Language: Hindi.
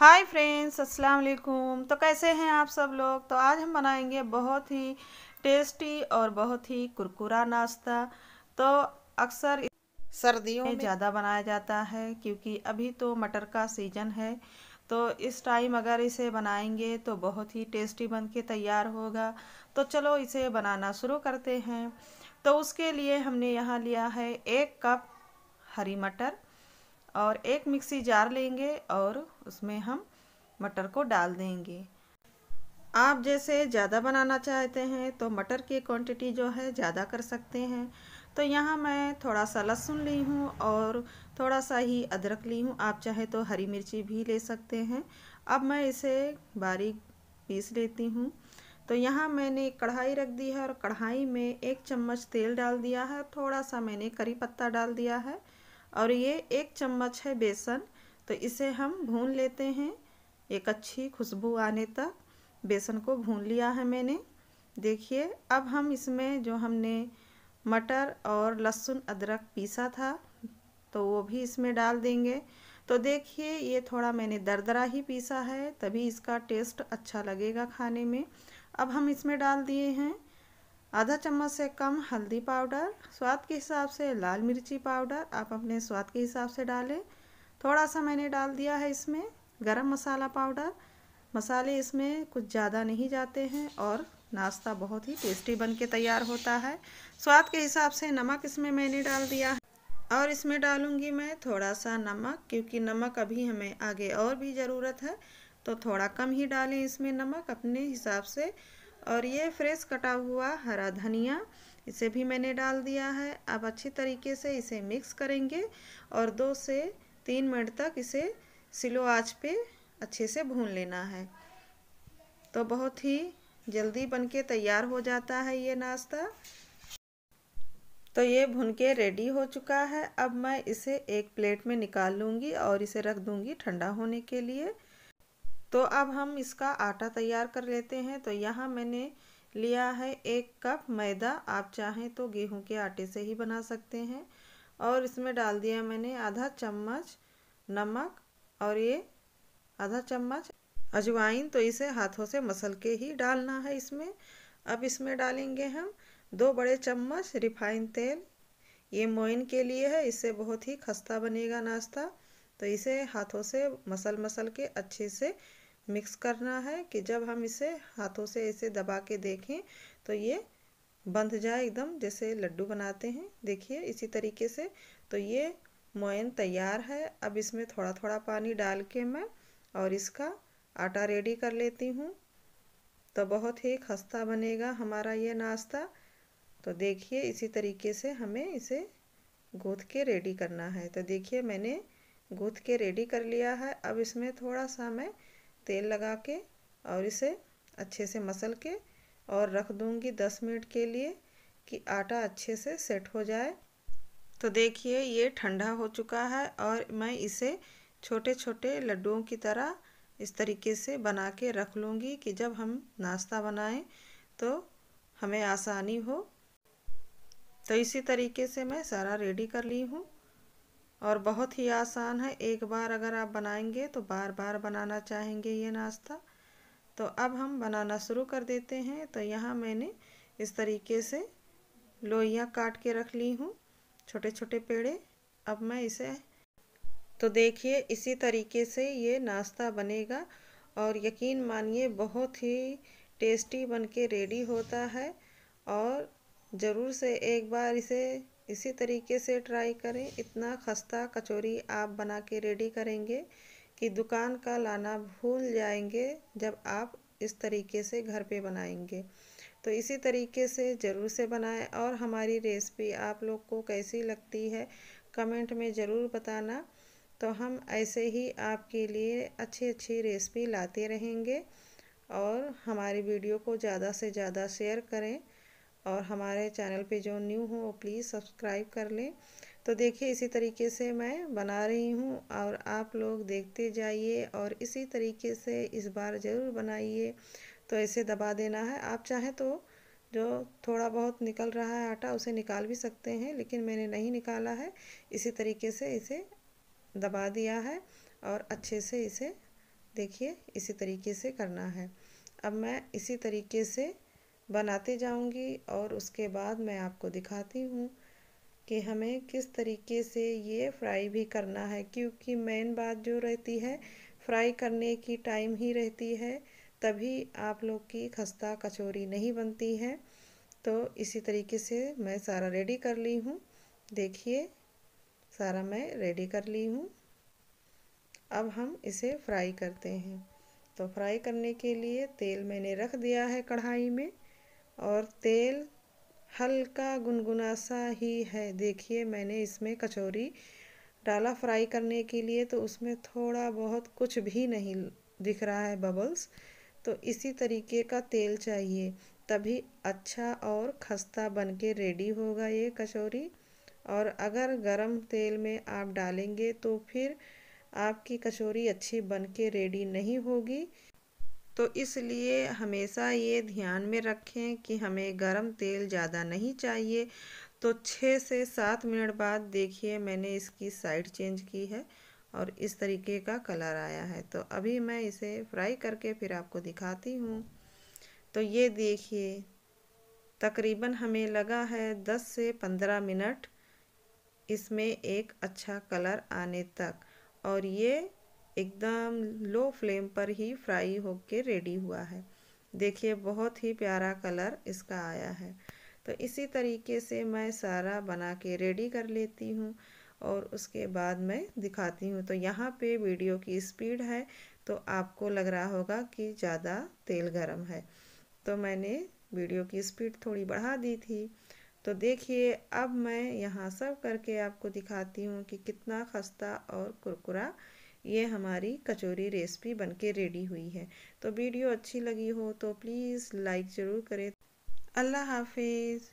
हाय फ्रेंड्स अस्सलाम वालेकुम तो कैसे हैं आप सब लोग तो आज हम बनाएंगे बहुत ही टेस्टी और बहुत ही कुरकुरा नाश्ता तो अक्सर सर्दियों में ज़्यादा बनाया जाता है क्योंकि अभी तो मटर का सीज़न है तो इस टाइम अगर इसे बनाएंगे तो बहुत ही टेस्टी बन के तैयार होगा तो चलो इसे बनाना शुरू करते हैं तो उसके लिए हमने यहाँ लिया है एक कप हरी मटर और एक मिक्सी जार लेंगे और उसमें हम मटर को डाल देंगे आप जैसे ज़्यादा बनाना चाहते हैं तो मटर की क्वांटिटी जो है ज़्यादा कर सकते हैं तो यहाँ मैं थोड़ा सा लहसुन ली हूँ और थोड़ा सा ही अदरक ली हूँ आप चाहे तो हरी मिर्ची भी ले सकते हैं अब मैं इसे बारीक पीस लेती हूँ तो यहाँ मैंने कढ़ाई रख दी है और कढ़ाई में एक चम्मच तेल डाल दिया है थोड़ा सा मैंने करी पत्ता डाल दिया है और ये एक चम्मच है बेसन तो इसे हम भून लेते हैं एक अच्छी खुशबू आने तक बेसन को भून लिया है मैंने देखिए अब हम इसमें जो हमने मटर और लहसुन अदरक पीसा था तो वो भी इसमें डाल देंगे तो देखिए ये थोड़ा मैंने दरदरा ही पीसा है तभी इसका टेस्ट अच्छा लगेगा खाने में अब हम इसमें डाल दिए हैं आधा चम्मच से कम हल्दी पाउडर स्वाद के हिसाब से लाल मिर्ची पाउडर आप अपने स्वाद के हिसाब से डालें थोड़ा सा मैंने डाल दिया है इसमें गरम मसाला पाउडर मसाले इसमें कुछ ज़्यादा नहीं जाते हैं और नाश्ता बहुत ही टेस्टी बन के तैयार होता है स्वाद के हिसाब से नमक इसमें मैंने डाल दिया है और इसमें डालूंगी मैं थोड़ा सा नमक क्योंकि नमक अभी हमें आगे और भी ज़रूरत है तो थोड़ा कम ही डालें इसमें नमक अपने हिसाब से और ये फ्रेश कटा हुआ हरा धनिया इसे भी मैंने डाल दिया है अब अच्छी तरीके से इसे मिक्स करेंगे और दो से तीन मिनट तक इसे स्लो आँच पे अच्छे से भून लेना है तो बहुत ही जल्दी बनके तैयार हो जाता है ये नाश्ता तो ये भुन के रेडी हो चुका है अब मैं इसे एक प्लेट में निकाल लूँगी और इसे रख दूँगी ठंडा होने के लिए तो अब हम इसका आटा तैयार कर लेते हैं तो यहाँ मैंने लिया है एक कप मैदा आप चाहें तो गेहूं के आटे से ही बना सकते हैं और इसमें डाल दिया मैंने आधा चम्मच नमक और ये आधा चम्मच अजवाइन तो इसे हाथों से मसल के ही डालना है इसमें अब इसमें डालेंगे हम दो बड़े चम्मच रिफाइन तेल ये मोइन के लिए है इससे बहुत ही खस्ता बनेगा नाश्ता तो इसे हाथों से मसल मसल के अच्छे से मिक्स करना है कि जब हम इसे हाथों से इसे दबा के देखें तो ये बंध जाए एकदम जैसे लड्डू बनाते हैं देखिए इसी तरीके से तो ये मोयन तैयार है अब इसमें थोड़ा थोड़ा पानी डाल के मैं और इसका आटा रेडी कर लेती हूँ तो बहुत ही खस्ता बनेगा हमारा ये नाश्ता तो देखिए इसी तरीके से हमें इसे गूँथ के रेडी करना है तो देखिए मैंने गूँथ के रेडी कर लिया है अब इसमें थोड़ा सा मैं तेल लगा के और इसे अच्छे से मसल के और रख दूँगी दस मिनट के लिए कि आटा अच्छे से सेट हो जाए तो देखिए ये ठंडा हो चुका है और मैं इसे छोटे छोटे लड्डुओं की तरह इस तरीके से बना के रख लूँगी कि जब हम नाश्ता बनाएं तो हमें आसानी हो तो इसी तरीके से मैं सारा रेडी कर ली हूँ और बहुत ही आसान है एक बार अगर आप बनाएंगे तो बार बार बनाना चाहेंगे ये नाश्ता तो अब हम बनाना शुरू कर देते हैं तो यहाँ मैंने इस तरीके से लोइयाँ काट के रख ली हूँ छोटे छोटे पेड़े अब मैं इसे तो देखिए इसी तरीके से ये नाश्ता बनेगा और यकीन मानिए बहुत ही टेस्टी बनके रेडी होता है और ज़रूर से एक बार इसे इसी तरीके से ट्राई करें इतना खस्ता कचौरी आप बना के रेडी करेंगे कि दुकान का लाना भूल जाएंगे जब आप इस तरीके से घर पे बनाएंगे तो इसी तरीके से ज़रूर से बनाएं और हमारी रेसिपी आप लोग को कैसी लगती है कमेंट में ज़रूर बताना तो हम ऐसे ही आपके लिए अच्छी अच्छी रेसिपी लाते रहेंगे और हमारी वीडियो को ज़्यादा से ज़्यादा शेयर करें और हमारे चैनल पे जो न्यू हो वो प्लीज़ सब्सक्राइब कर लें तो देखिए इसी तरीके से मैं बना रही हूँ और आप लोग देखते जाइए और इसी तरीके से इस बार ज़रूर बनाइए तो ऐसे दबा देना है आप चाहें तो जो थोड़ा बहुत निकल रहा है आटा उसे निकाल भी सकते हैं लेकिन मैंने नहीं निकाला है इसी तरीके से इसे दबा दिया है और अच्छे से इसे देखिए इसी तरीके से करना है अब मैं इसी तरीके से बनाती जाऊंगी और उसके बाद मैं आपको दिखाती हूँ कि हमें किस तरीके से ये फ्राई भी करना है क्योंकि मेन बात जो रहती है फ्राई करने की टाइम ही रहती है तभी आप लोग की खस्ता कचौरी नहीं बनती है तो इसी तरीके से मैं सारा रेडी कर ली हूँ देखिए सारा मैं रेडी कर ली हूँ अब हम इसे फ्राई करते हैं तो फ्राई करने के लिए तेल मैंने रख दिया है कढ़ाई में और तेल हल्का गुनगुना सा ही है देखिए मैंने इसमें कचौरी डाला फ्राई करने के लिए तो उसमें थोड़ा बहुत कुछ भी नहीं दिख रहा है बबल्स तो इसी तरीके का तेल चाहिए तभी अच्छा और खस्ता बन के रेडी होगा ये कचौरी और अगर गरम तेल में आप डालेंगे तो फिर आपकी कचौरी अच्छी बन के रेडी नहीं होगी तो इसलिए हमेशा ये ध्यान में रखें कि हमें गरम तेल ज़्यादा नहीं चाहिए तो छः से सात मिनट बाद देखिए मैंने इसकी साइड चेंज की है और इस तरीके का कलर आया है तो अभी मैं इसे फ्राई करके फिर आपको दिखाती हूँ तो ये देखिए तकरीबन हमें लगा है दस से पंद्रह मिनट इसमें एक अच्छा कलर आने तक और ये एकदम लो फ्लेम पर ही फ्राई होके रेडी हुआ है देखिए बहुत ही प्यारा कलर इसका आया है तो इसी तरीके से मैं सारा बना के रेडी कर लेती हूँ और उसके बाद मैं दिखाती हूँ तो यहाँ पे वीडियो की स्पीड है तो आपको लग रहा होगा कि ज़्यादा तेल गर्म है तो मैंने वीडियो की स्पीड थोड़ी बढ़ा दी थी तो देखिए अब मैं यहाँ सब करके आपको दिखाती हूँ कि कितना खस्ता और कुरकुरा ये हमारी कचौरी रेसिपी बनके रेडी हुई है तो वीडियो अच्छी लगी हो तो प्लीज़ लाइक ज़रूर करें अल्लाह हाफिज़